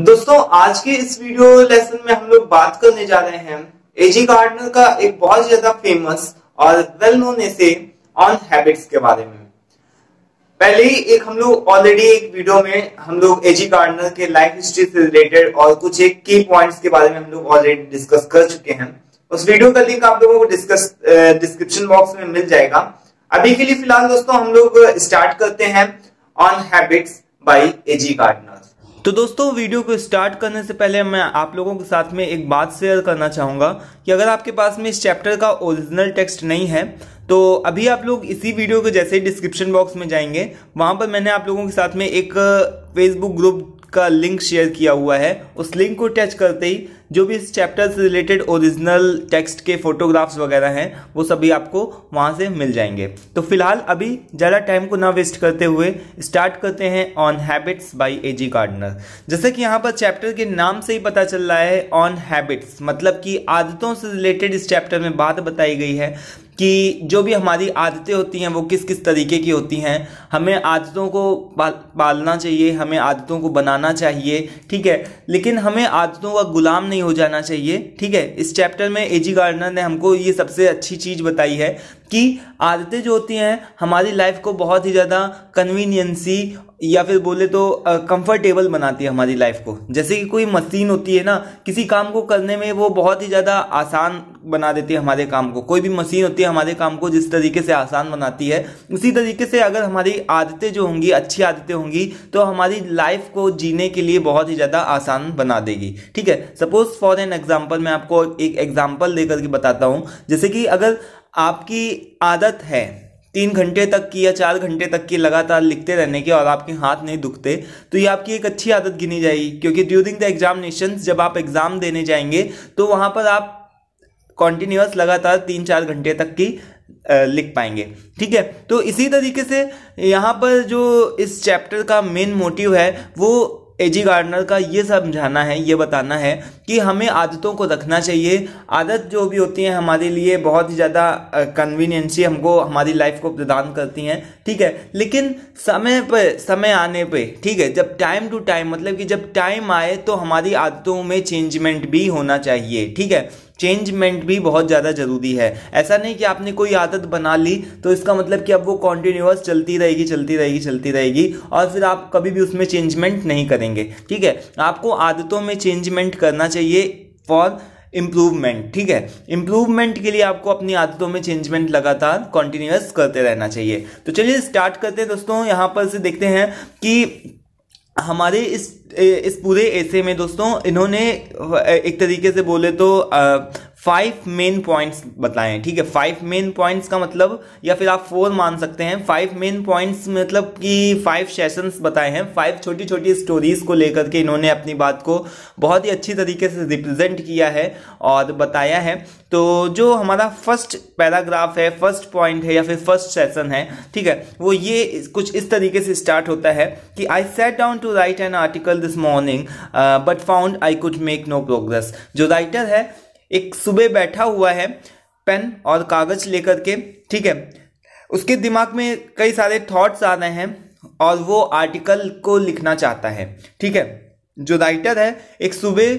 दोस्तों आज के इस वीडियो लेसन में हम लोग बात करने जा रहे हैं एजी गार्डनर का एक बहुत ज्यादा फेमस और वेल नोन ऐसे ऑन हैबिट्स के बारे में पहले ही एक हम लोग ऑलरेडी एक वीडियो में हम लोग एजी गार्डनर के लाइफ हिस्ट्री से रिलेटेड और कुछ एक की पॉइंट्स के बारे में हम लोग ऑलरेडी डिस्कस कर चुके हैं उस वीडियो का लिंक आप लोगों को डिस्कस डिस्क्रिप्शन बॉक्स में मिल जाएगा अभी के लिए फिलहाल दोस्तों हम लोग स्टार्ट करते हैं on habits by A G Gardiner तो दोस्तों वीडियो को स्टार्ट करने से पहले मैं आप लोगों के साथ में एक बात शेयर करना चाहूँगा कि अगर आपके पास में इस चैप्टर का ओरिजिनल टेक्स्ट नहीं है तो अभी आप लोग इसी वीडियो को जैसे ही डिस्क्रिप्शन बॉक्स में जाएंगे वहाँ पर मैंने आप लोगों के साथ में एक फेसबुक uh, ग्रुप का लिंक शेयर किया हुआ है उस लिंक को टच करते ही जो भी इस चैप्टर से रिलेटेड ओरिजिनल टेक्स्ट के फोटोग्राफ्स वगैरह हैं वो सभी आपको वहाँ से मिल जाएंगे तो फिलहाल अभी ज़्यादा टाइम को ना वेस्ट करते हुए स्टार्ट करते हैं on habits by A G Gardiner जैसे कि यहाँ पर चैप्टर के नाम से ही पता चल रहा है ऑन हैबिट्स मतलब कि आदतों से रिलेटेड इस चैप्टर में बात बताई गई है कि जो भी हमारी आदतें होती हैं वो किस किस तरीके की होती हैं हमें आदतों को पालना चाहिए हमें आदतों को बनाना चाहिए ठीक है लेकिन हमें आदतों का गुलाम नहीं हो जाना चाहिए ठीक है इस चैप्टर में एजी गार्डनर ने हमको ये सबसे अच्छी चीज़ बताई है कि आदतें जो होती हैं हमारी लाइफ को बहुत ही ज़्यादा कन्वीनियंसी या फिर बोले तो कंफर्टेबल बनाती है हमारी लाइफ को जैसे कि कोई मशीन होती है ना किसी काम को करने में वो बहुत ही ज़्यादा आसान बना देती है हमारे काम को कोई भी मशीन होती है हमारे काम को जिस तरीके से आसान बनाती है उसी तरीके से अगर हमारी आदतें जो होंगी अच्छी आदतें होंगी तो हमारी लाइफ को जीने के लिए बहुत ही ज़्यादा आसान बना देगी ठीक है सपोज फॉर एन एग्जाम्पल मैं आपको एक एग्जाम्पल देकर के बताता हूँ जैसे कि अगर आपकी आदत है तीन घंटे तक की या चार घंटे तक की लगातार लिखते रहने की और आपके हाथ नहीं दुखते तो ये आपकी एक अच्छी आदत गिनी जाएगी क्योंकि ड्यूरिंग द एग्जामिनेशन जब आप एग्ज़ाम देने जाएंगे तो वहाँ पर आप कॉन्टीन्यूस लगातार तीन चार घंटे तक की लिख पाएंगे ठीक है तो इसी तरीके से यहाँ पर जो इस चैप्टर का मेन मोटिव है वो एजी गार्डनर का ये समझाना है ये बताना है कि हमें आदतों को रखना चाहिए आदत जो भी होती हैं हमारे लिए बहुत ही ज़्यादा कन्वीनियंसी हमको हमारी लाइफ को प्रदान करती हैं ठीक है लेकिन समय पर समय आने पे ठीक है जब टाइम टू टाइम मतलब कि जब टाइम आए तो हमारी आदतों में चेंजमेंट भी होना चाहिए ठीक है चेंजमेंट भी बहुत ज़्यादा ज़रूरी है ऐसा नहीं कि आपने कोई आदत बना ली तो इसका मतलब कि अब वो कॉन्टिन्यूस चलती रहेगी चलती रहेगी चलती रहेगी और फिर आप कभी भी उसमें चेंजमेंट नहीं करेंगे ठीक है आपको आदतों में चेंजमेंट करना चाहिए फॉर इम्प्रूवमेंट ठीक है इम्प्रूवमेंट के लिए आपको अपनी आदतों में चेंजमेंट लगातार कॉन्टिन्यूस करते रहना चाहिए तो चलिए स्टार्ट करते हैं दोस्तों यहाँ पर से देखते हैं कि हमारे इस इस पूरे ऐसे में दोस्तों इन्होंने एक तरीके से बोले तो फाइव मेन पॉइंट्स बताएं ठीक है फाइव मेन पॉइंट्स का मतलब या फिर आप फोर मान सकते हैं फाइव मेन पॉइंट्स मतलब कि फाइव सेशंस बताए हैं फाइव छोटी छोटी स्टोरीज को लेकर के इन्होंने अपनी बात को बहुत ही अच्छी तरीके से रिप्रेजेंट किया है और बताया है तो जो हमारा फर्स्ट पैराग्राफ है फर्स्ट पॉइंट है या फिर फर्स्ट सेशन है ठीक है वो ये कुछ इस तरीके से स्टार्ट होता है कि I sat down to write an article this morning but found I could make no progress जो राइटर है एक सुबह बैठा हुआ है पेन और कागज लेकर के ठीक है उसके दिमाग में कई सारे थॉट्स आ रहे हैं और वो आर्टिकल को लिखना चाहता है ठीक है जो राइटर है एक सुबह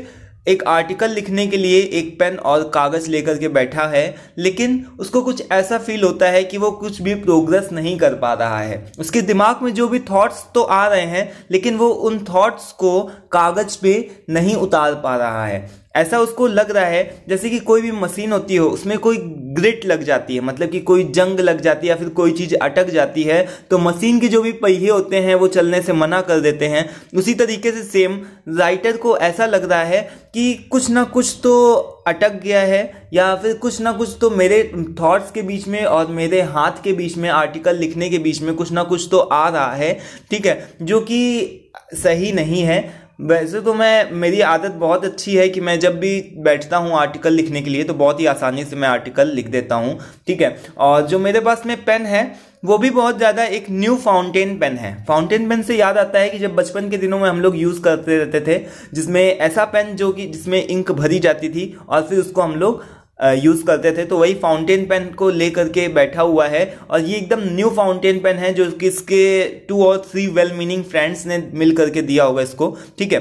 एक आर्टिकल लिखने के लिए एक पेन और कागज़ लेकर के बैठा है लेकिन उसको कुछ ऐसा फील होता है कि वो कुछ भी प्रोग्रेस नहीं कर पा रहा है उसके दिमाग में जो भी थॉट्स तो आ रहे हैं लेकिन वो उन थॉट्स को कागज़ पे नहीं उतार पा रहा है ऐसा उसको लग रहा है जैसे कि कोई भी मशीन होती हो उसमें कोई ग्रिट लग जाती है मतलब कि कोई जंग लग जाती है या फिर कोई चीज़ अटक जाती है तो मशीन के जो भी पहिए होते हैं वो चलने से मना कर देते हैं उसी तरीके से सेम राइटर को ऐसा लग रहा है कि कुछ ना कुछ तो अटक गया है या फिर कुछ ना कुछ तो मेरे थॉट्स के बीच में और मेरे हाथ के बीच में आर्टिकल लिखने के बीच में कुछ ना कुछ तो आ रहा है ठीक है जो कि सही नहीं है वैसे तो मैं मेरी आदत बहुत अच्छी है कि मैं जब भी बैठता हूँ आर्टिकल लिखने के लिए तो बहुत ही आसानी से मैं आर्टिकल लिख देता हूँ ठीक है और जो मेरे पास में पेन है वो भी बहुत ज़्यादा एक न्यू फाउंटेन पेन है फाउंटेन पेन से याद आता है कि जब बचपन के दिनों में हम लोग यूज़ करते रहते थे जिसमें ऐसा पेन जो कि जिसमें इंक भरी जाती थी और फिर उसको हम लोग यूज़ करते थे तो वही फाउंटेन पेन को लेकर के बैठा हुआ है और ये एकदम न्यू फाउंटेन पेन है जो कि इसके टू और थ्री वेल मीनिंग फ्रेंड्स ने मिल करके दिया होगा इसको ठीक है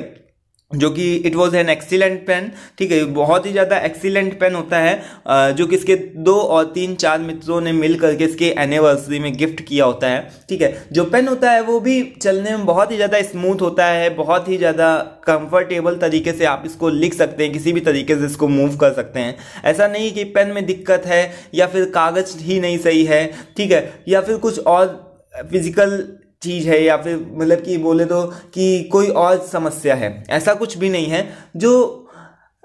जो कि it was an excellent pen ठीक है बहुत ही ज़्यादा एक्सीलेंट पेन होता है जो कि इसके दो और तीन चार मित्रों ने मिल करके इसके एनिवर्सरी में गिफ्ट किया होता है ठीक है जो पेन होता है वो भी चलने में बहुत ही ज़्यादा स्मूथ होता है बहुत ही ज़्यादा कंफर्टेबल तरीके से आप इसको लिख सकते हैं किसी भी तरीके से इसको मूव कर सकते हैं ऐसा नहीं कि पेन में दिक्कत है या फिर कागज़ ही नहीं सही है ठीक है या फिर कुछ और फिजिकल चीज़ है या फिर मतलब कि बोले तो कि कोई और समस्या है ऐसा कुछ भी नहीं है जो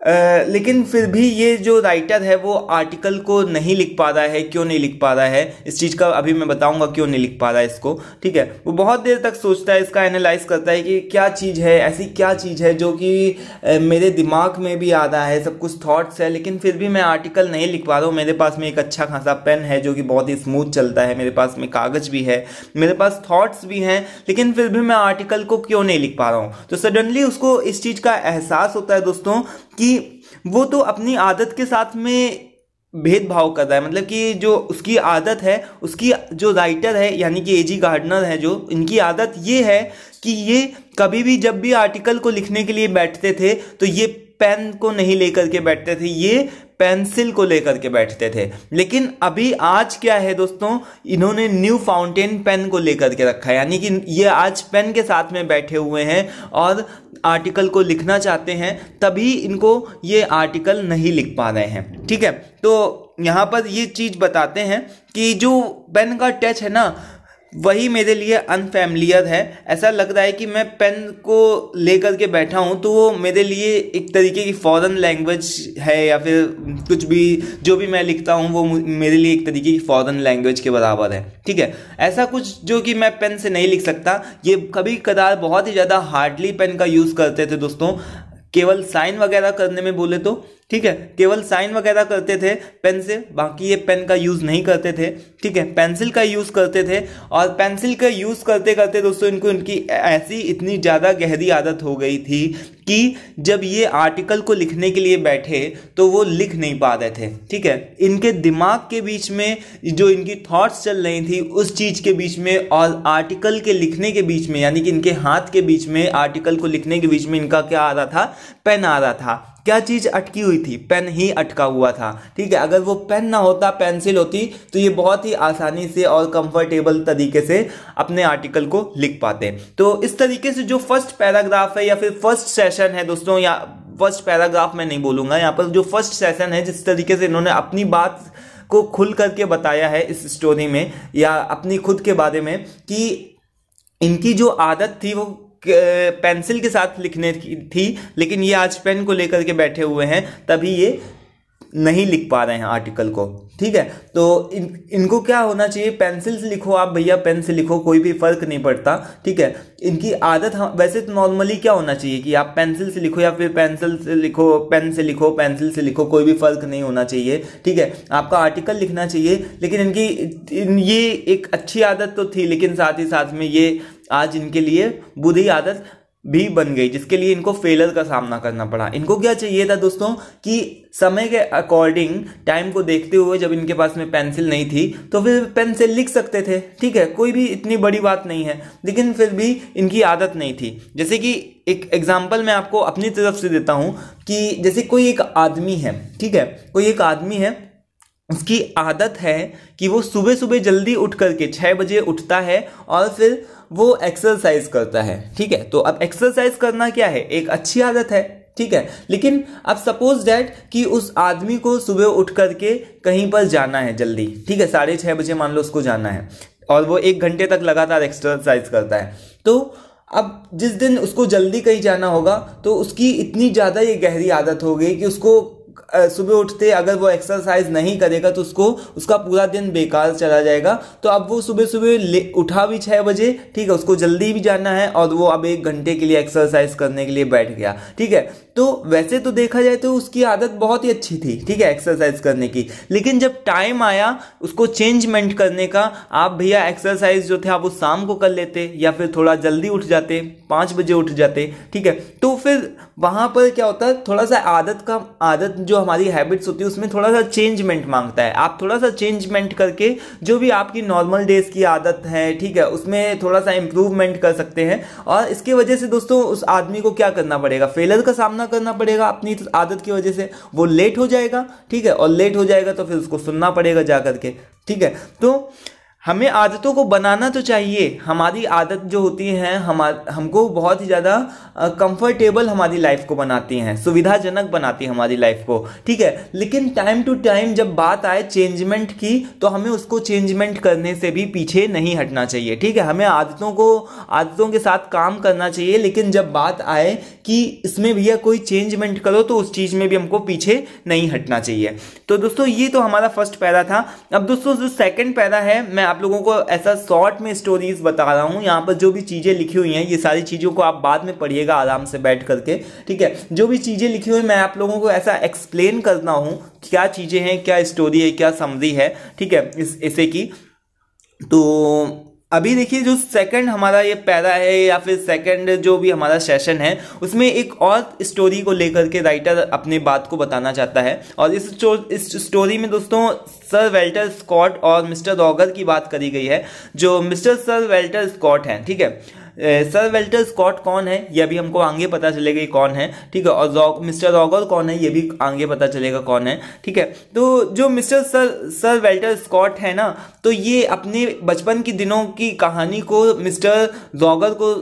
आ, लेकिन फिर भी ये जो राइटर है वो आर्टिकल को नहीं लिख पा रहा है क्यों नहीं लिख पा रहा है इस चीज़ का अभी मैं बताऊंगा क्यों नहीं लिख पा रहा है इसको ठीक है वो बहुत देर तक सोचता है इसका एनालाइज करता है कि क्या चीज़ है ऐसी क्या चीज़ है जो कि मेरे दिमाग में भी आ रहा है सब कुछ थाट्स है लेकिन फिर भी मैं आर्टिकल नहीं लिख पा रहा हूँ मेरे पास में एक अच्छा खासा पेन है जो कि बहुत ही स्मूथ चलता है मेरे पास में कागज़ भी है मेरे पास थाट्स भी हैं लेकिन फिर भी मैं आर्टिकल को क्यों नहीं लिख पा रहा हूँ तो सडनली उसको इस चीज़ का एहसास होता है दोस्तों कि वो तो अपनी आदत के साथ में भेदभाव कर रहा है मतलब कि जो उसकी आदत है उसकी जो राइटर है यानी कि एजी गार्डनर है जो इनकी आदत ये है कि ये कभी भी जब भी आर्टिकल को लिखने के लिए बैठते थे तो ये पेन को नहीं लेकर के बैठते थे ये पेंसिल को लेकर के बैठते थे लेकिन अभी आज क्या है दोस्तों इन्होंने न्यू फाउंटेन पेन को लेकर के रखा है यानी कि ये आज पेन के साथ में बैठे हुए हैं और आर्टिकल को लिखना चाहते हैं तभी इनको ये आर्टिकल नहीं लिख पा रहे हैं ठीक है तो यहाँ पर ये चीज़ बताते हैं कि जो पेन का टच है ना वही मेरे लिए अनफैमिलियर है ऐसा लग रहा है कि मैं पेन को लेकर के बैठा हूँ तो वो मेरे लिए एक तरीके की फ़ॉरन लैंग्वेज है या फिर कुछ भी जो भी मैं लिखता हूँ वो मेरे लिए एक तरीके की फ़ॉरन लैंग्वेज के बराबर है ठीक है ऐसा कुछ जो कि मैं पेन से नहीं लिख सकता ये कभी कदार बहुत ही ज़्यादा हार्डली पेन का यूज़ करते थे दोस्तों केवल साइन वगैरह करने में बोले तो ठीक है केवल साइन वगैरह करते थे पेन से बाकी ये पेन का यूज़ नहीं करते थे ठीक है पेंसिल का यूज़ करते थे और पेंसिल का यूज़ करते करते दोस्तों इनको इनकी ऐसी इतनी ज़्यादा गहरी आदत हो गई थी कि जब ये आर्टिकल को लिखने के लिए बैठे तो वो लिख नहीं पा रहे थे ठीक है इनके दिमाग के बीच में जो इनकी थॉट्स चल रही थी उस चीज़ के बीच में और आर्टिकल के लिखने के बीच में यानी कि इनके हाथ के बीच में आर्टिकल को लिखने के बीच में इनका क्या आ रहा था पेन आ रहा था क्या चीज़ अटकी हुई थी पेन ही अटका हुआ था ठीक है अगर वो पेन ना होता पेंसिल होती तो ये बहुत ही आसानी से और कंफर्टेबल तरीके से अपने आर्टिकल को लिख पाते तो इस तरीके से जो फर्स्ट पैराग्राफ है या फिर फर्स्ट सेशन है दोस्तों या फर्स्ट पैराग्राफ मैं नहीं बोलूंगा यहाँ पर जो फर्स्ट सेशन है जिस तरीके से इन्होंने अपनी बात को खुल करके बताया है इस स्टोरी में या अपनी खुद के बारे में कि इनकी जो आदत थी वो पेंसिल के साथ लिखने की थी लेकिन ये आज पेन को लेकर के बैठे हुए हैं तभी ये नहीं लिख पा रहे हैं आर्टिकल को ठीक है तो इन इनको क्या होना चाहिए पेंसिल से लिखो आप भैया पेन से लिखो कोई भी फर्क नहीं पड़ता ठीक है इनकी आदत वैसे तो नॉर्मली क्या होना चाहिए कि आप पेंसिल से लिखो या फिर पेंसिल से लिखो पेन से लिखो पेंसिल से लिखो कोई भी फर्क नहीं होना चाहिए ठीक है आपका आर्टिकल लिखना चाहिए लेकिन इनकी इन ये एक अच्छी आदत तो थी लेकिन साथ ही साथ में ये आज इनके लिए बुरी आदत भी बन गई जिसके लिए इनको फेलर का सामना करना पड़ा इनको क्या चाहिए था दोस्तों कि समय के अकॉर्डिंग टाइम को देखते हुए जब इनके पास में पेंसिल नहीं थी तो फिर पेंसिल लिख सकते थे ठीक है कोई भी इतनी बड़ी बात नहीं है लेकिन फिर भी इनकी आदत नहीं थी जैसे कि एक एग्जाम्पल मैं आपको अपनी तरफ से देता हूँ कि जैसे कोई एक आदमी है ठीक है कोई एक आदमी है उसकी आदत है कि वो सुबह सुबह जल्दी उठ करके छः बजे उठता है और फिर वो एक्सरसाइज करता है ठीक है तो अब एक्सरसाइज करना क्या है एक अच्छी आदत है ठीक है लेकिन अब सपोज डैट कि उस आदमी को सुबह उठ करके कहीं पर जाना है जल्दी ठीक है साढ़े छः बजे मान लो उसको जाना है और वो एक घंटे तक लगातार एक्सरसाइज करता है तो अब जिस दिन उसको जल्दी कहीं जाना होगा तो उसकी इतनी ज़्यादा ये गहरी आदत हो गई कि उसको सुबह उठते अगर वो एक्सरसाइज नहीं करेगा तो उसको उसका पूरा दिन बेकार चला जाएगा तो अब वो सुबह सुबह उठा भी छः बजे ठीक है उसको जल्दी भी जाना है और वो अब एक घंटे के लिए एक्सरसाइज करने के लिए बैठ गया ठीक है तो वैसे तो देखा जाए तो उसकी आदत बहुत ही अच्छी थी ठीक है एक्सरसाइज करने की लेकिन जब टाइम आया उसको चेंजमेंट करने का आप भैया एक्सरसाइज जो थे आप वो शाम को कर लेते या फिर थोड़ा जल्दी उठ जाते पाँच बजे उठ जाते ठीक है तो फिर वहाँ पर क्या होता है थोड़ा सा आदत का आदत जो हमारी हैबिट्स होती है उसमें थोड़ा सा चेंजमेंट मांगता है आप थोड़ा सा चेंजमेंट करके जो भी आपकी नॉर्मल डेज की आदत है ठीक है उसमें थोड़ा सा इम्प्रूवमेंट कर सकते हैं और इसकी वजह से दोस्तों उस आदमी को क्या करना पड़ेगा फेलर का सामना करना पड़ेगा अपनी आदत की वजह से वो लेट हो जाएगा ठीक है और लेट हो जाएगा तो फिर उसको सुनना पड़ेगा जा करके ठीक है तो हमें आदतों को बनाना तो चाहिए हमारी आदत जो होती है हम हमको बहुत ही ज़्यादा कंफर्टेबल हमारी लाइफ को बनाती हैं सुविधाजनक बनाती है हमारी लाइफ को ठीक है लेकिन टाइम टू टाइम जब बात आए चेंजमेंट की तो हमें उसको चेंजमेंट करने से भी पीछे नहीं हटना चाहिए ठीक है हमें आदतों को आदतों के साथ काम करना चाहिए लेकिन जब बात आए कि इसमें भैया कोई चेंजमेंट करो तो उस चीज़ में भी हमको पीछे नहीं हटना चाहिए तो दोस्तों ये तो हमारा फर्स्ट पैरा था अब दोस्तों जो सेकेंड पैरा है मैं आप लोगों को ऐसा शॉर्ट में स्टोरीज बता रहा हूँ यहाँ पर जो भी चीज़ें लिखी हुई हैं ये सारी चीज़ों को आप बाद में पढ़िएगा आराम से बैठ करके ठीक है जो भी चीज़ें लिखी हुई मैं आप लोगों को ऐसा एक्सप्लेन करता हूँ क्या चीज़ें हैं क्या स्टोरी है क्या समरी है ठीक है इस ऐसे की तो अभी देखिए जो सेकंड हमारा ये पैरा है या फिर सेकंड जो भी हमारा सेशन है उसमें एक और स्टोरी को लेकर के राइटर अपने बात को बताना चाहता है और इस इस स्टोरी में दोस्तों सर वेल्टर स्कॉट और मिस्टर रॉगर की बात करी गई है जो मिस्टर सर वेल्टर स्कॉट हैं ठीक है सर वेल्टर स्कॉट कौन है यह भी हमको आगे पता चलेगा कौन है ठीक है और मिस्टर रॉगर कौन है ये भी आगे पता चलेगा कौन है ठीक है तो जो mister sir Sir Walter Scott है ना तो ये अपने बचपन के दिनों की कहानी को मिस्टर जॉगर को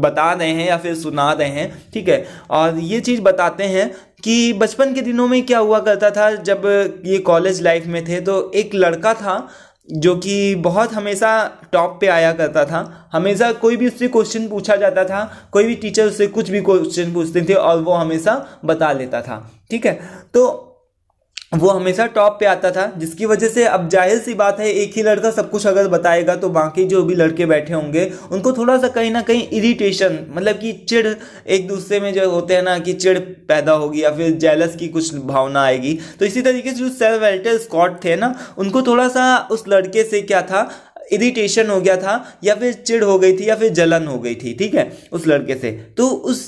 बता रहे हैं या फिर सुना रहे हैं ठीक है और ये चीज़ बताते हैं कि बचपन के दिनों में क्या हुआ करता था जब ये कॉलेज लाइफ में थे तो एक लड़का था जो कि बहुत हमेशा टॉप पे आया करता था हमेशा कोई भी उससे क्वेश्चन पूछा जाता था कोई भी टीचर उससे कुछ भी क्वेश्चन पूछते थे और वो हमेशा बता लेता था ठीक है तो वो हमेशा टॉप पे आता था जिसकी वजह से अब जाहिर सी बात है एक ही लड़का सब कुछ अगर बताएगा तो बाकी जो भी लड़के बैठे होंगे उनको थोड़ा सा कहीं ना कहीं इरिटेशन मतलब कि चिड़ एक दूसरे में जो होते हैं ना कि चिड़ पैदा होगी या फिर जेलस की कुछ भावना आएगी तो इसी तरीके से जो सेल वेल्टर स्कॉट थे ना उनको थोड़ा सा उस लड़के से क्या था इरिटेशन हो गया था या फिर चिड़ हो गई थी या फिर जलन हो गई थी ठीक है उस लड़के से तो उस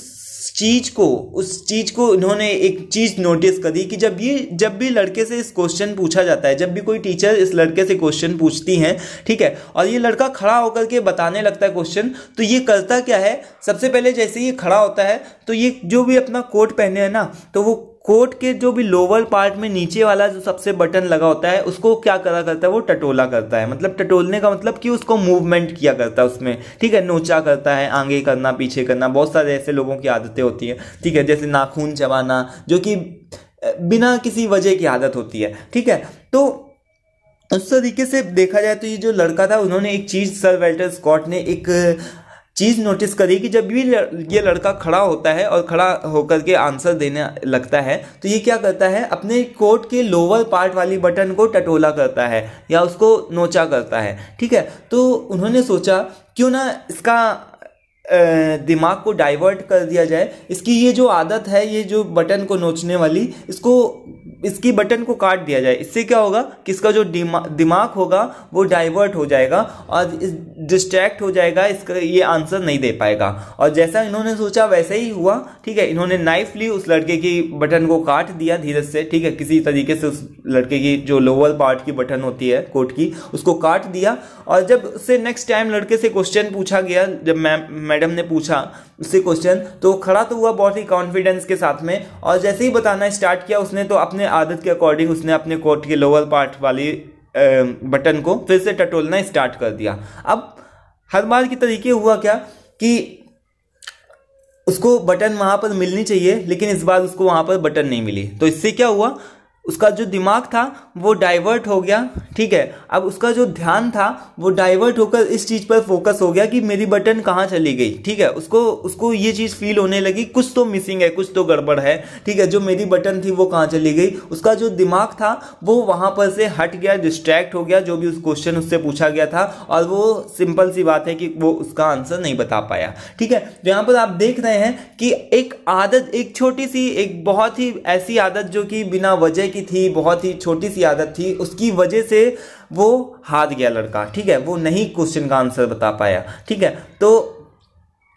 चीज़ को उस चीज़ को इन्होंने एक चीज़ नोटिस करी कि जब ये जब भी लड़के से इस क्वेश्चन पूछा जाता है जब भी कोई टीचर इस लड़के से क्वेश्चन पूछती हैं ठीक है और ये लड़का खड़ा होकर के बताने लगता है क्वेश्चन तो ये करता क्या है सबसे पहले जैसे ये खड़ा होता है तो ये जो भी अपना कोट पहने हैं ना तो वो कोट के जो भी लोअर पार्ट में नीचे वाला जो सबसे बटन लगा होता है उसको क्या करा करता है वो टटोला करता है मतलब टटोलने का मतलब कि उसको मूवमेंट किया करता है उसमें ठीक है नोचा करता है आगे करना पीछे करना बहुत सारे ऐसे लोगों की आदतें होती हैं ठीक है जैसे नाखून चबाना जो कि बिना किसी वजह की आदत होती है ठीक है तो उस तरीके से देखा जाए तो ये जो लड़का था उन्होंने एक चीज़ सर वेल्टर स्कॉट ने एक चीज़ नोटिस करिए कि जब भी ये लड़का खड़ा होता है और खड़ा होकर के आंसर देने लगता है तो ये क्या करता है अपने कोट के लोअर पार्ट वाली बटन को टटोला करता है या उसको नोचा करता है ठीक है तो उन्होंने सोचा क्यों ना इसका दिमाग को डाइवर्ट कर दिया जाए इसकी ये जो आदत है ये जो बटन को नोचने वाली इसको इसकी बटन को काट दिया जाए इससे क्या होगा कि इसका जो दिमा, दिमाग होगा वो डाइवर्ट हो जाएगा और डिस्ट्रैक्ट हो जाएगा इसका ये आंसर नहीं दे पाएगा और जैसा इन्होंने सोचा वैसे ही हुआ ठीक है इन्होंने नाइफ ली उस लड़के की बटन को काट दिया धीरे से ठीक है किसी तरीके से उस लड़के की जो लोअर पार्ट की बटन होती है कोट की उसको काट दिया और जब उससे नेक्स्ट टाइम लड़के से क्वेश्चन पूछा गया जब मैम मैडम ने पूछा उससे क्वेश्चन तो खड़ा तो हुआ बहुत ही कॉन्फिडेंस के साथ में और जैसे ही बताना स्टार्ट किया उसने तो अपने आदत के अकॉर्डिंग उसने अपने कोट के लोअर पार्ट वाली बटन को फिर से टटोलना स्टार्ट कर दिया अब हर बार के तरीके हुआ क्या कि उसको बटन वहां पर मिलनी चाहिए लेकिन इस बार उसको वहां पर बटन नहीं मिली तो इससे क्या हुआ उसका जो दिमाग था वो डाइवर्ट हो गया ठीक है अब उसका जो ध्यान था वो डाइवर्ट होकर इस चीज़ पर फोकस हो गया कि मेरी बटन कहाँ चली गई ठीक है उसको उसको ये चीज़ फील होने लगी कुछ तो मिसिंग है कुछ तो गड़बड़ है ठीक है जो मेरी बटन थी वो कहाँ चली गई उसका जो दिमाग था वो वहाँ पर से हट गया डिस्ट्रैक्ट हो गया जो भी उस क्वेश्चन उससे पूछा गया था और वो सिंपल सी बात है कि वो उसका आंसर नहीं बता पाया ठीक है तो यहाँ पर आप देख रहे हैं कि एक आदत एक छोटी सी एक बहुत ही ऐसी आदत जो कि बिना वजह की थी बहुत ही छोटी सी आदत थी उसकी वजह से वो हार गया लड़का ठीक है वो नहीं क्वेश्चन का आंसर बता पाया ठीक है तो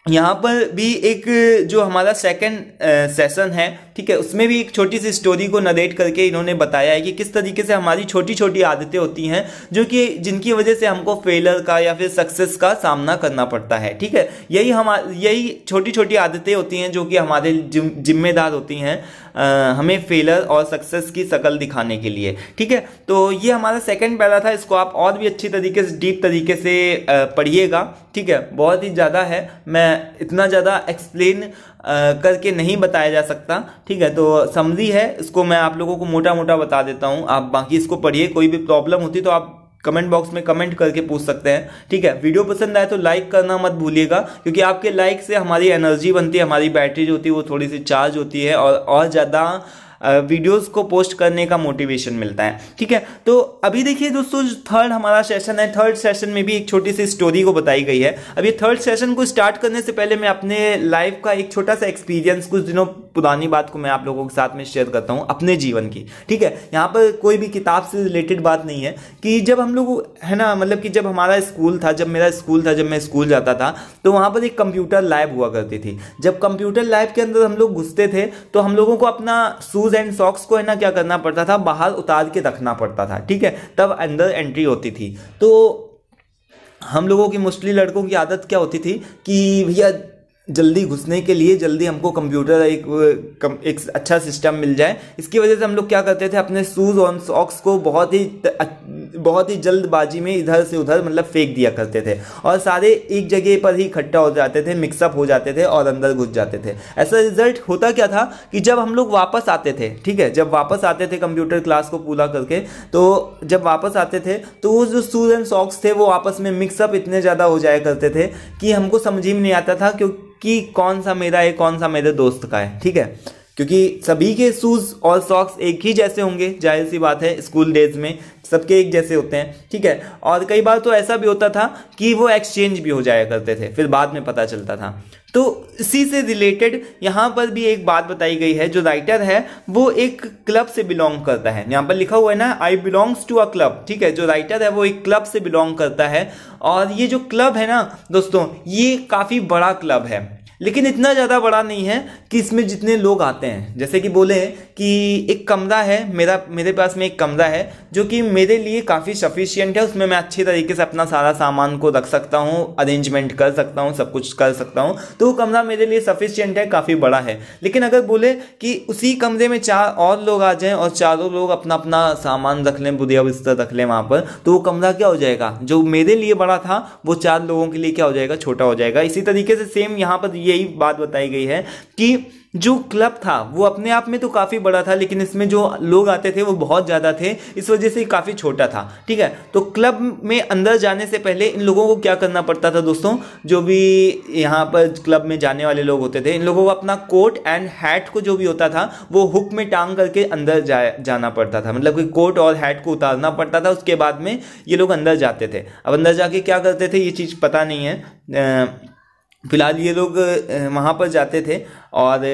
यहाँ पर भी एक जो हमारा सेकंड सेशन है ठीक है उसमें भी एक छोटी सी स्टोरी को नरेट करके इन्होंने बताया है कि किस तरीके से हमारी छोटी छोटी आदतें होती हैं जो कि जिनकी वजह से हमको फेलर का या फिर सक्सेस का सामना करना पड़ता है ठीक है यही हम यही छोटी छोटी आदतें होती हैं जो कि हमारे जिम्मेदार होती हैं हमें फेलर और सक्सेस की शकल दिखाने के लिए ठीक है तो ये हमारा सेकेंड पहला था इसको आप और भी अच्छी तरीके से डीप तरीके से पढ़िएगा ठीक है बहुत ही ज़्यादा है मैं इतना ज़्यादा एक्सप्लेन करके नहीं बताया जा सकता ठीक है तो समझी है इसको मैं आप लोगों को मोटा मोटा बता देता हूँ आप बाकी इसको पढ़िए कोई भी प्रॉब्लम होती तो आप कमेंट बॉक्स में कमेंट करके पूछ सकते हैं ठीक है वीडियो पसंद आए तो लाइक करना मत भूलिएगा क्योंकि आपके लाइक से हमारी एनर्जी बनती है हमारी बैटरी जो होती है वो थोड़ी सी चार्ज होती है और और ज़्यादा वीडियोस को पोस्ट करने का मोटिवेशन मिलता है ठीक है तो अभी देखिए दोस्तों थर्ड हमारा सेशन है थर्ड सेशन में भी एक छोटी सी स्टोरी को बताई गई है अब ये थर्ड सेशन को स्टार्ट करने से पहले मैं अपने लाइफ का एक छोटा सा एक्सपीरियंस कुछ दिनों पुरानी बात को मैं आप लोगों के साथ में शेयर करता हूँ अपने जीवन की ठीक है यहाँ पर कोई भी किताब से रिलेटेड बात नहीं है कि जब हम लोग है ना मतलब कि जब हमारा स्कूल था जब मेरा स्कूल था जब मैं स्कूल जाता था तो वहाँ पर एक कंप्यूटर लैब हुआ करती थी जब कंप्यूटर लैब के अंदर हम लोग घुसते थे तो हम लोगों को अपना शूज़ शूज एंड सॉक्स को है ना क्या करना पड़ता था बाहर उतार के रखना पड़ता था ठीक है तब अंदर एंट्री होती थी तो हम लोगों की मोस्टली लड़कों की आदत क्या होती थी कि भैया जल्दी घुसने के लिए जल्दी हमको कंप्यूटर एक कम, एक अच्छा सिस्टम मिल जाए इसकी वजह से हम लोग क्या करते थे अपने शूज़ और सॉक्स को बहुत ही बहुत ही जल्दबाजी में इधर से उधर मतलब फेंक दिया करते थे और सारे एक जगह पर ही इकट्ठा हो जाते थे मिक्सअप हो जाते थे और अंदर घुस जाते थे ऐसा रिजल्ट होता क्या था कि जब हम लोग वापस आते थे ठीक है जब वापस आते थे कंप्यूटर क्लास को पूरा करके तो जब वापस आते थे तो वो जो शूज़ एंड सॉक्स थे वो आपस में मिक्सअप इतने ज़्यादा हो जाया करते थे कि हमको समझ ही नहीं आता था क्यों कि कौन सा मेरा है कौन सा मेरे दोस्त का है ठीक है क्योंकि सभी के शूज़ और सॉक्स एक ही जैसे होंगे जाहिर सी बात है स्कूल डेज में सबके एक जैसे होते हैं ठीक है और कई बार तो ऐसा भी होता था कि वो एक्सचेंज भी हो जाया करते थे फिर बाद में पता चलता था तो इसी से रिलेटेड यहाँ पर भी एक बात बताई गई है जो राइटर है वो एक क्लब से बिलोंग करता है यहाँ पर लिखा हुआ है ना I belongs to a club ठीक है जो राइटर है वो एक क्लब से बिलोंग करता है और ये जो क्लब है ना दोस्तों ये काफ़ी बड़ा क्लब है लेकिन इतना ज़्यादा बड़ा नहीं है कि इसमें जितने लोग आते हैं जैसे कि बोले कि एक कमरा है मेरा मेरे पास में एक कमरा है जो कि मेरे लिए काफ़ी सफिशियंट है उसमें मैं अच्छे तरीके से अपना सारा सामान को रख सकता हूँ अरेंजमेंट कर सकता हूँ सब कुछ कर सकता हूँ तो वो कमरा मेरे लिए सफिशियंट है काफ़ी बड़ा है लेकिन अगर बोले कि उसी कमरे में चार और लोग आ जाएँ और चारों लोग अपना अपना सामान रख लें बुधिया बिस्तर रख लें वहाँ पर तो वो कमरा क्या हो जाएगा जो मेरे लिए बड़ा था वो चार लोगों के लिए क्या हो जाएगा छोटा हो जाएगा इसी तरीके से सेम यहाँ पर ये यही बात बताई गई है कि जो क्लब था वो अपने आप में तो काफ़ी बड़ा था लेकिन इसमें जो लोग आते थे वो बहुत ज़्यादा थे इस वजह से काफ़ी छोटा था ठीक है तो क्लब में अंदर जाने से पहले इन लोगों को क्या करना पड़ता था दोस्तों जो भी यहाँ पर क्लब में जाने वाले लोग होते थे इन लोगों को अपना कोट एंड हैट को जो भी होता था वो हुक में टांग करके अंदर जा जाना पड़ता था मतलब कि कोट और हैट को उतारना पड़ता था उसके बाद में ये लोग अंदर जाते थे अब अंदर जाके क्या करते थे ये चीज़ पता नहीं है आ, फिलहाल ये लोग वहाँ पर जाते थे और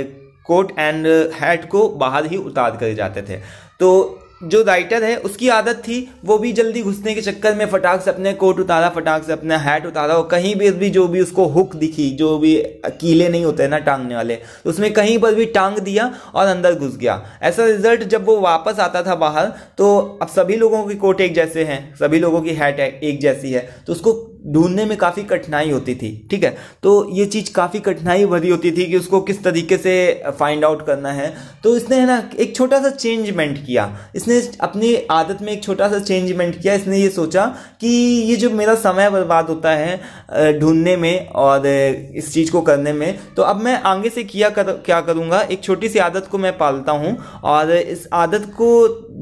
कोट एंड हैट को बाहर ही उतार कर जाते थे तो जो राइटर है उसकी आदत थी वो भी जल्दी घुसने के चक्कर में फटाक से अपने कोट उतारा फटाक से अपना हैट उतारा और कहीं भी भी जो भी उसको हुक दिखी जो भी कीले नहीं होते ना टांगने वाले तो उसमें कहीं पर भी टांग दिया और अंदर घुस गया ऐसा रिजल्ट जब वो वापस आता था बाहर तो अब सभी लोगों की कोट एक जैसे हैं सभी लोगों की हैट एक जैसी है तो उसको ढूंढने में काफ़ी कठिनाई होती थी ठीक है तो ये चीज़ काफ़ी कठिनाई भरी होती थी कि उसको किस तरीके से फाइंड आउट करना है तो इसने है ना एक छोटा सा चेंजमेंट किया इसने अपनी आदत में एक छोटा सा चेंजमेंट किया इसने ये सोचा कि ये जो मेरा समय बर्बाद होता है ढूंढने में और इस चीज़ को करने में तो अब मैं आगे से किया कर क्या करूँगा एक छोटी सी आदत को मैं पालता हूँ और इस आदत को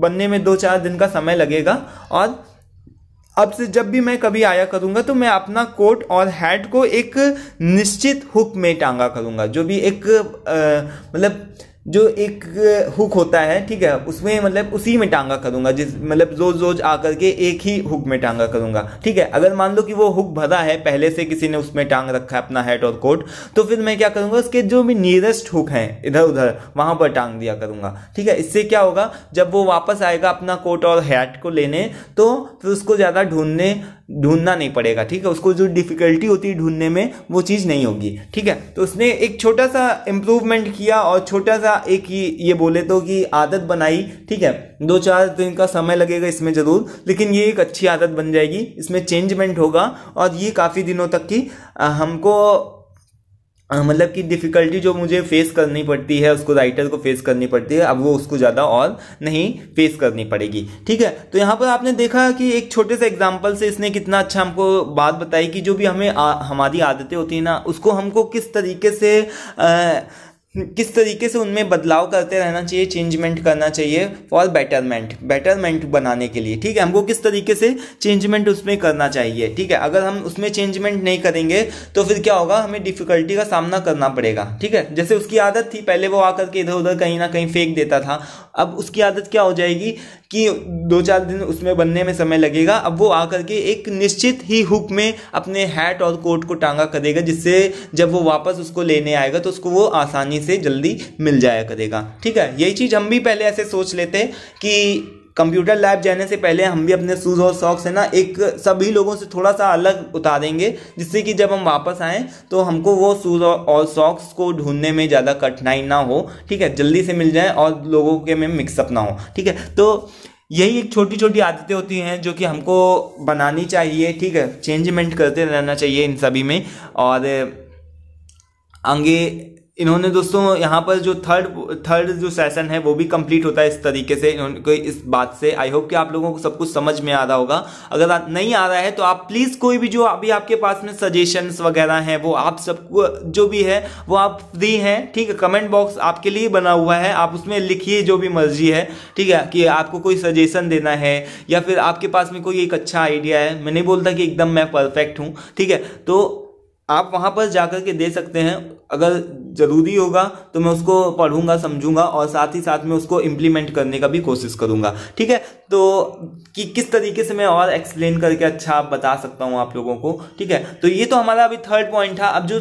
बनने में दो चार दिन का समय लगेगा और अब से जब भी मैं कभी आया करूंगा तो मैं अपना कोट और हैट को एक निश्चित हुक में टांगा करूँगा जो भी एक मतलब जो एक हुक होता है ठीक है उसमें मतलब उसी में टांगा करूँगा जिस मतलब रोज रोज आकर के एक ही हुक में टांगा करूंगा ठीक है अगर मान लो कि वो हुक भरा है पहले से किसी ने उसमें टांग रखा है अपना हेड और कोट तो फिर मैं क्या करूंगा उसके जो भी नियरेस्ट हुक हैं इधर उधर वहां पर टांग दिया करूँगा ठीक है इससे क्या होगा जब वो वापस आएगा अपना कोट और हैट को लेने तो फिर उसको ज़्यादा ढूंढने ढूंढना नहीं पड़ेगा ठीक है उसको जो डिफ़िकल्टी होती है ढूंढने में वो चीज़ नहीं होगी ठीक है तो उसने एक छोटा सा इम्प्रूवमेंट किया और छोटा सा एक ये बोले तो कि आदत बनाई ठीक है दो चार दिन का समय लगेगा इसमें ज़रूर लेकिन ये एक अच्छी आदत बन जाएगी इसमें चेंजमेंट होगा और ये काफ़ी दिनों तक की हमको हाँ, मतलब कि डिफ़िकल्टी जो मुझे फेस करनी पड़ती है उसको राइटर को फेस करनी पड़ती है अब वो उसको ज़्यादा और नहीं फेस करनी पड़ेगी ठीक है तो यहाँ पर आपने देखा कि एक छोटे से एग्जाम्पल से इसने कितना अच्छा हमको बात बताई कि जो भी हमें आ, हमारी आदतें होती हैं ना उसको हमको किस तरीके से आ, किस तरीके से उनमें बदलाव करते रहना चाहिए चेंजमेंट करना चाहिए फॉर बेटरमेंट बेटरमेंट बनाने के लिए ठीक है हमको किस तरीके से चेंजमेंट उसमें करना चाहिए ठीक है अगर हम उसमें चेंजमेंट नहीं करेंगे तो फिर क्या होगा हमें डिफ़िकल्टी का सामना करना पड़ेगा ठीक है जैसे उसकी आदत थी पहले वो आकर के इधर उधर कहीं ना कहीं फेंक देता था अब उसकी आदत क्या हो जाएगी कि दो चार दिन उसमें बनने में समय लगेगा अब वो आकर के एक निश्चित ही हुक में अपने हैट और कोट को टांगा करेगा जिससे जब वो वापस उसको लेने आएगा तो उसको वो आसानी से जल्दी मिल जाया करेगा ठीक है यही चीज़ हम भी पहले ऐसे सोच लेते हैं कि कंप्यूटर लैब जाने से पहले हम भी अपने शूज़ और सॉक्स है ना एक सभी लोगों से थोड़ा सा अलग उतारेंगे जिससे कि जब हम वापस आएँ तो हमको वो शूज़ और सॉक्स को ढूंढने में ज़्यादा कठिनाई ना हो ठीक है जल्दी से मिल जाए और लोगों के में मिक्सअप ना हो ठीक है तो यही एक छोटी छोटी आदतें होती हैं जो कि हमको बनानी चाहिए ठीक है चेंजमेंट करते रहना चाहिए इन सभी में और आगे इन्होंने दोस्तों यहाँ पर जो थर्ड थर्ड जो सेशन है वो भी कंप्लीट होता है इस तरीके से इन्होंने इस बात से आई होप कि आप लोगों को सब कुछ समझ में आ रहा होगा अगर आ, नहीं आ रहा है तो आप प्लीज़ कोई भी जो अभी आपके पास में सजेशंस वगैरह हैं वो आप सबको जो भी है वो आप फ्री हैं ठीक है कमेंट बॉक्स आपके लिए बना हुआ है आप उसमें लिखिए जो भी मर्जी है ठीक है कि आपको कोई सजेशन देना है या फिर आपके पास में कोई एक अच्छा आइडिया है मैं नहीं बोलता कि एकदम मैं परफेक्ट हूँ ठीक है तो आप वहाँ पर जाकर के दे सकते हैं अगर ज़रूरी होगा तो मैं उसको पढ़ूंगा समझूंगा और साथ ही साथ में उसको इम्प्लीमेंट करने का भी कोशिश करूंगा ठीक है तो कि किस तरीके से मैं और एक्सप्लेन करके अच्छा बता सकता हूँ आप लोगों को ठीक है तो ये तो हमारा अभी थर्ड पॉइंट था अब जो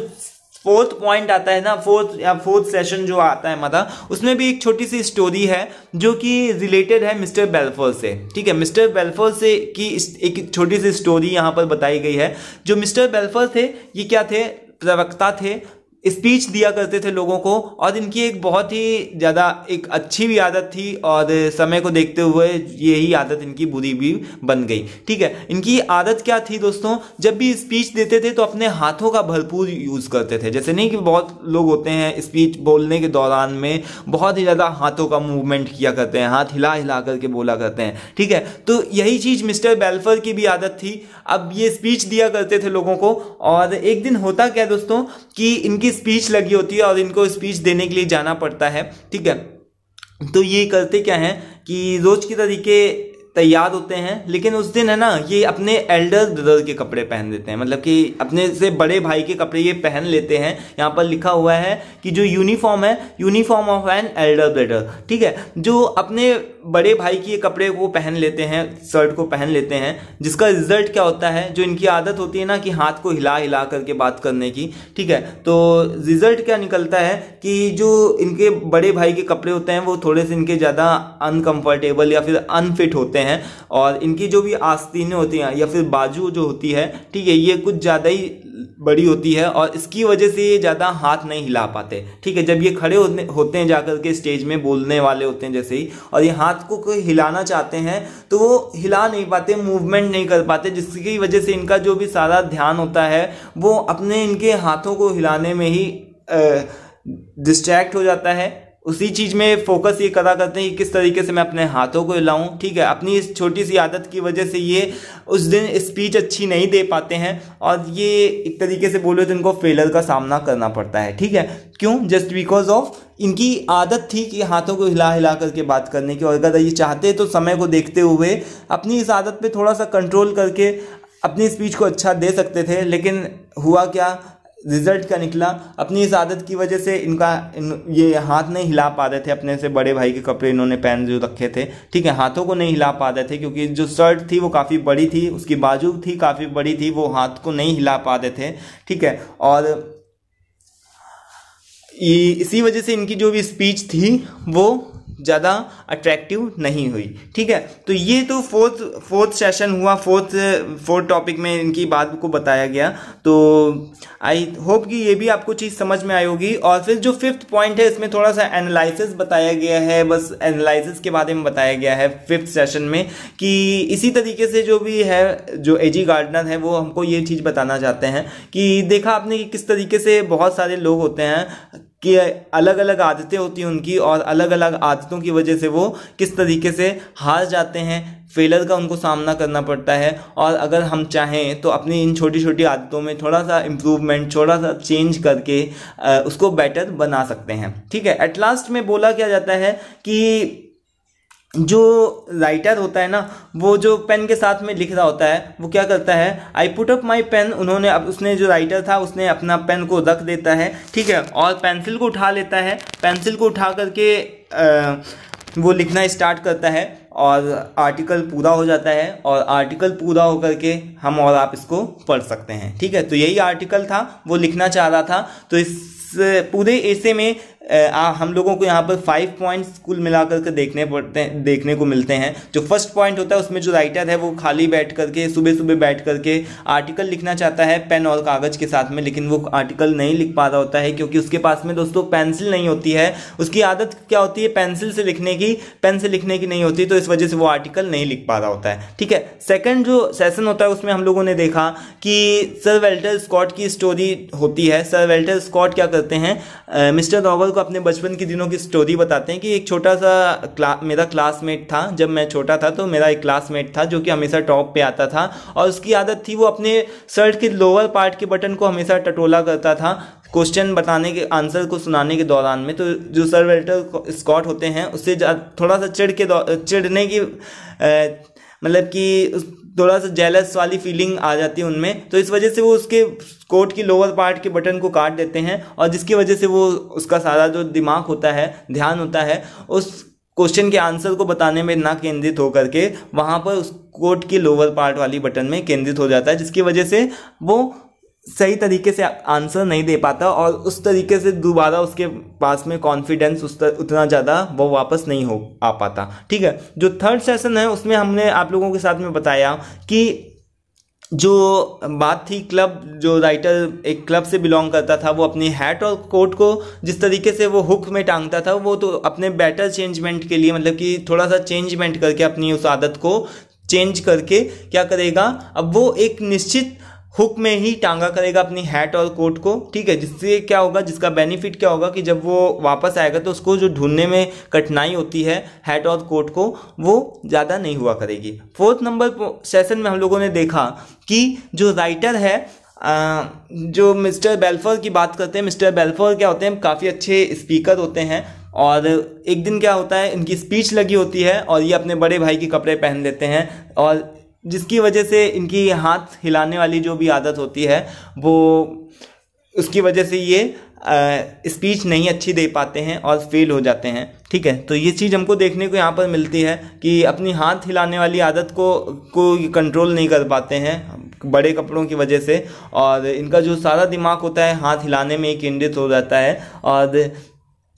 फोर्थ पॉइंट आता है ना फोर्थ या फोर्थ सेशन जो आता है माता उसमें भी एक छोटी सी स्टोरी है जो कि रिलेटेड है मिस्टर बेल्फोर से ठीक है मिस्टर बेल्फोर से की एक छोटी सी स्टोरी यहाँ पर बताई गई है जो मिस्टर बेल्फोर थे ये क्या थे प्रवक्ता थे स्पीच दिया करते थे लोगों को और इनकी एक बहुत ही ज़्यादा एक अच्छी भी आदत थी और समय को देखते हुए यही आदत इनकी बुरी भी बन गई ठीक है इनकी आदत क्या थी दोस्तों जब भी स्पीच देते थे तो अपने हाथों का भरपूर यूज़ करते थे जैसे नहीं कि बहुत लोग होते हैं स्पीच बोलने के दौरान में बहुत ही ज़्यादा हाथों का मूवमेंट किया करते हैं हाथ हिला हिला करके बोला करते हैं ठीक है तो यही चीज़ मिस्टर बेल्फर की भी आदत थी अब ये स्पीच दिया करते थे लोगों को और एक दिन होता क्या दोस्तों कि इनकी स्पीच लगी होती है और इनको स्पीच देने के लिए जाना पड़ता है ठीक है तो ये करते क्या है कि रोज के तरीके तैयार होते हैं लेकिन उस दिन है ना ये अपने एल्डर ब्रदर के कपड़े पहन देते हैं मतलब कि अपने से बड़े भाई के कपड़े ये पहन लेते हैं यहाँ पर लिखा हुआ है कि जो यूनिफॉर्म है uniform of an elder brother ठीक है जो अपने बड़े भाई के कपड़े वो पहन लेते हैं शर्ट को पहन लेते हैं जिसका रिजल्ट क्या होता है जो इनकी आदत होती है ना कि हाथ को हिला हिला करके बात करने की ठीक है तो रिजल्ट क्या निकलता है कि जो इनके बड़े भाई के कपड़े होते हैं वो थोड़े से इनके ज़्यादा अनकम्फर्टेबल या फिर अनफिट होते हैं हैं और इनकी जो भी आस्तीनें होती हैं या फिर बाजू जो होती है ठीक है ये कुछ ज़्यादा ही बड़ी होती है और इसकी वजह से ये ज़्यादा हाथ नहीं हिला पाते ठीक है जब ये खड़े होते होते हैं जाकर के स्टेज में बोलने वाले होते हैं जैसे ही और ये हाथ को कोई हिलाना चाहते हैं तो वो हिला नहीं पाते मूवमेंट नहीं कर पाते जिसकी वजह से इनका जो भी सारा ध्यान होता है वो अपने इनके हाथों को हिलाने में ही डिस्ट्रैक्ट हो जाता है उसी चीज़ में फोकस ये करा करते हैं कि किस तरीके से मैं अपने हाथों को हिलाऊं ठीक है अपनी इस छोटी सी आदत की वजह से ये उस दिन स्पीच अच्छी नहीं दे पाते हैं और ये एक तरीके से बोलो तो इनको फेलर का सामना करना पड़ता है ठीक है क्यों जस्ट बिकॉज ऑफ इनकी आदत थी कि हाथों को हिला हिला करके बात करने की और अगर ये चाहते तो समय को देखते हुए अपनी इस आदत पर थोड़ा सा कंट्रोल करके अपनी स्पीच को अच्छा दे सकते थे लेकिन हुआ क्या रिज़ल्ट का निकला अपनी इस आदत की वजह से इनका इन, ये हाथ नहीं हिला पा रहे थे अपने से बड़े भाई के कपड़े इन्होंने पहन जो रखे थे ठीक है हाथों को नहीं हिला पा रहे थे क्योंकि जो शर्ट थी वो काफ़ी बड़ी थी उसकी बाजू थी काफ़ी बड़ी थी वो हाथ को नहीं हिला पा रहे थे ठीक है और इसी वजह से इनकी जो भी स्पीच थी वो ज़्यादा अट्रैक्टिव नहीं हुई ठीक है तो ये तो फोर्थ फोर्थ सेशन हुआ फोर्थ फोर्थ टॉपिक में इनकी बात को बताया गया तो आई होप कि ये भी आपको चीज़ समझ में आई होगी और फिर जो फिफ्थ पॉइंट है इसमें थोड़ा सा एनालिसिस बताया गया है बस एनालिसिस के बारे में बताया गया है फिफ्थ सेशन में कि इसी तरीके से जो भी है जो एजी गार्डनर है वो हमको ये चीज़ बताना चाहते हैं कि देखा आपने कि किस तरीके से बहुत सारे लोग होते हैं कि अलग अलग आदतें होती हैं उनकी और अलग अलग आदतों की वजह से वो किस तरीके से हार जाते हैं फेलर का उनको सामना करना पड़ता है और अगर हम चाहें तो अपनी इन छोटी छोटी आदतों में थोड़ा सा इम्प्रूवमेंट थोड़ा सा चेंज करके उसको बेटर बना सकते हैं ठीक है एट लास्ट में बोला क्या जाता है कि जो राइटर होता है ना वो जो पेन के साथ में लिख रहा होता है वो क्या करता है I put up my pen उन्होंने अब उसने जो राइटर था उसने अपना पेन को रख देता है ठीक है और पेंसिल को उठा लेता है पेंसिल को उठा करके आ, वो लिखना स्टार्ट करता है और आर्टिकल पूरा हो जाता है और आर्टिकल पूरा होकर के हम और आप इसको पढ़ सकते हैं ठीक है तो यही आर्टिकल था वो लिखना चाह रहा था तो इस पूरे ऐसे में आ, हम लोगों को यहाँ पर फाइव पॉइंट्स कुल मिलाकर के देखने पड़ते हैं देखने को मिलते हैं जो फर्स्ट पॉइंट होता है उसमें जो राइटर है वो खाली बैठ करके सुबह सुबह बैठ करके आर्टिकल लिखना चाहता है पेन और कागज़ के साथ में लेकिन वो आर्टिकल नहीं लिख पा रहा होता है क्योंकि उसके पास में दोस्तों पेंसिल नहीं होती है उसकी आदत क्या होती है पेंसिल से लिखने की पेन से लिखने की नहीं होती तो इस वजह से वो आर्टिकल नहीं लिख पा रहा होता है ठीक है सेकेंड जो सेसन होता है उसमें हम लोगों ने देखा कि सर वेल्टर स्कॉट की स्टोरी होती है सर वेल्टर स्कॉट क्या करते हैं मिस्टर रॉबर्ट लोग अपने बचपन के दिनों की स्टोरी बताते हैं कि एक छोटा सा क्ला मेरा क्लासमेट था जब मैं छोटा था तो मेरा एक क्लासमेट था जो कि हमेशा टॉप पे आता था और उसकी आदत थी वो अपने शर्ट के लोअर पार्ट के बटन को हमेशा टटोला करता था क्वेश्चन बताने के आंसर को सुनाने के दौरान में तो जो सर वेल्टर स्कॉट होते हैं उससे थोड़ा सा चिड़ के चिड़ने की मतलब कि थोड़ा सा जेलस वाली फीलिंग आ जाती है उनमें तो इस वजह से वो उसके कोट की लोअर पार्ट के बटन को काट देते हैं और जिसकी वजह से वो उसका सारा जो दिमाग होता है ध्यान होता है उस क्वेश्चन के आंसर को बताने में ना केंद्रित होकर के वहाँ पर उस कोट की लोअर पार्ट वाली बटन में केंद्रित हो जाता है जिसकी वजह से वो सही तरीके से आंसर नहीं दे पाता और उस तरीके से दोबारा उसके पास में कॉन्फिडेंस उस तर, उतना ज़्यादा वो वापस नहीं हो आ पाता ठीक है जो थर्ड सेशन है उसमें हमने आप लोगों के साथ में बताया कि जो बात थी क्लब जो राइटर एक क्लब से बिलोंग करता था वो अपनी हैट और कोट को जिस तरीके से वो हुक में टांगता था वो तो अपने बेटर चेंजमेंट के लिए मतलब कि थोड़ा सा चेंजमेंट करके अपनी उस आदत को चेंज करके क्या करेगा अब वो एक निश्चित हुक में ही टांगा करेगा अपनी हैट और कोट को ठीक है जिससे क्या होगा जिसका बेनिफिट क्या होगा कि जब वो वापस आएगा तो उसको जो ढूंढने में कठिनाई होती है हैट और कोट को वो ज़्यादा नहीं हुआ करेगी फोर्थ नंबर सेशन में हम लोगों ने देखा कि जो राइटर है आ, जो मिस्टर बेल्फर की बात करते हैं मिस्टर बेल्फर क्या होते हैं काफ़ी अच्छे स्पीकर होते हैं और एक दिन क्या होता है इनकी स्पीच लगी होती है और ये अपने बड़े भाई के कपड़े पहन लेते हैं और जिसकी वजह से इनकी हाथ हिलाने वाली जो भी आदत होती है वो उसकी वजह से ये स्पीच नहीं अच्छी दे पाते हैं और फेल हो जाते हैं ठीक है तो ये चीज़ हमको देखने को यहाँ पर मिलती है कि अपनी हाथ हिलाने वाली आदत को को कंट्रोल नहीं कर पाते हैं बड़े कपड़ों की वजह से और इनका जो सारा दिमाग होता है हाथ हिलाने में ही केंद्रित हो जाता है और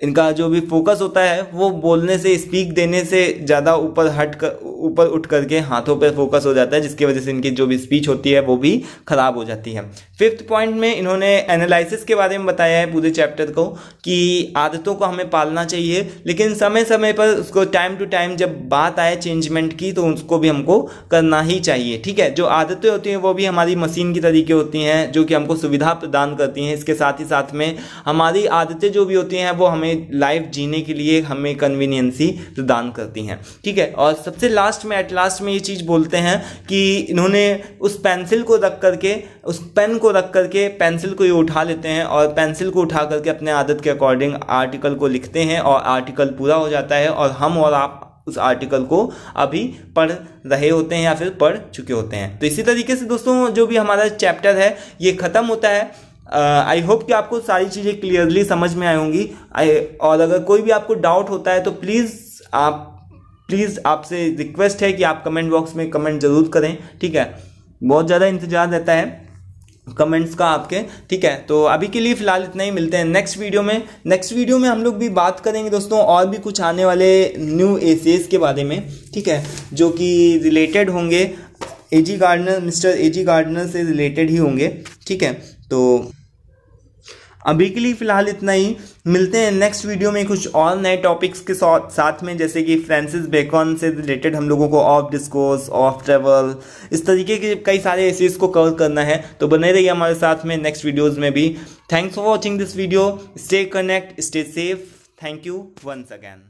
इनका जो भी फोकस होता है वो बोलने से स्पीक देने से ज़्यादा ऊपर हट कर ऊपर उठ करके हाथों पर फोकस हो जाता है जिसकी वजह से इनकी जो भी स्पीच होती है वो भी ख़राब हो जाती है फिफ्थ पॉइंट में इन्होंने एनालिसिस के बारे में बताया है पूरे चैप्टर को कि आदतों को हमें पालना चाहिए लेकिन समय समय पर उसको टाइम टू टाइम जब बात आए चेंजमेंट की तो उसको भी हमको करना ही चाहिए ठीक है जो आदतें होती हैं वो भी हमारी मशीन की तरीके होती हैं जो कि हमको सुविधा प्रदान करती हैं इसके साथ ही साथ में हमारी आदतें जो भी होती हैं वो हमें हमें लाइफ जीने के लिए हमें कन्वीनियंसी प्रदान करती हैं ठीक है और सबसे लास्ट में एट लास्ट में ये चीज़ बोलते हैं कि इन्होंने उस पेंसिल को रख करके उस पेन को रख करके पेंसिल को ये उठा लेते हैं और पेंसिल को उठा करके अपने आदत के अकॉर्डिंग आर्टिकल को लिखते हैं और आर्टिकल पूरा हो जाता है और हम और आप उस आर्टिकल को अभी पढ़ रहे होते हैं या फिर पढ़ चुके होते हैं तो इसी तरीके से दोस्तों जो भी हमारा चैप्टर है ये ख़त्म होता है आई होप कि आपको सारी चीज़ें क्लियरली समझ में आई होंगी आई और अगर कोई भी आपको डाउट होता है तो प्लीज़ आप प्लीज़ आपसे रिक्वेस्ट है कि आप कमेंट बॉक्स में कमेंट ज़रूर करें ठीक है बहुत ज़्यादा इंतज़ार रहता है कमेंट्स का आपके ठीक है तो अभी के लिए फ़िलहाल इतना ही मिलते हैं नेक्स्ट वीडियो में नेक्स्ट वीडियो में हम लोग भी बात करेंगे दोस्तों और भी कुछ आने वाले न्यू एसीज के बारे में ठीक है जो कि रिलेटेड होंगे A G Gardner mister A G Gardner से रिलेटेड ही होंगे ठीक है तो अभी के लिए फ़िलहाल इतना ही मिलते हैं नेक्स्ट वीडियो में कुछ और नए टॉपिक्स के साथ साथ में जैसे कि फ्रेंसिस बेकॉन से रिलेटेड हम लोगों को ऑफ डिस्कोर्स ऑफ ट्रेवल इस तरीके के कई सारे इश्यूज़ को कवर करना है तो बने रहिए हमारे साथ में नेक्स्ट वीडियोज़ में भी thanks for watching this video stay connect stay safe thank you once again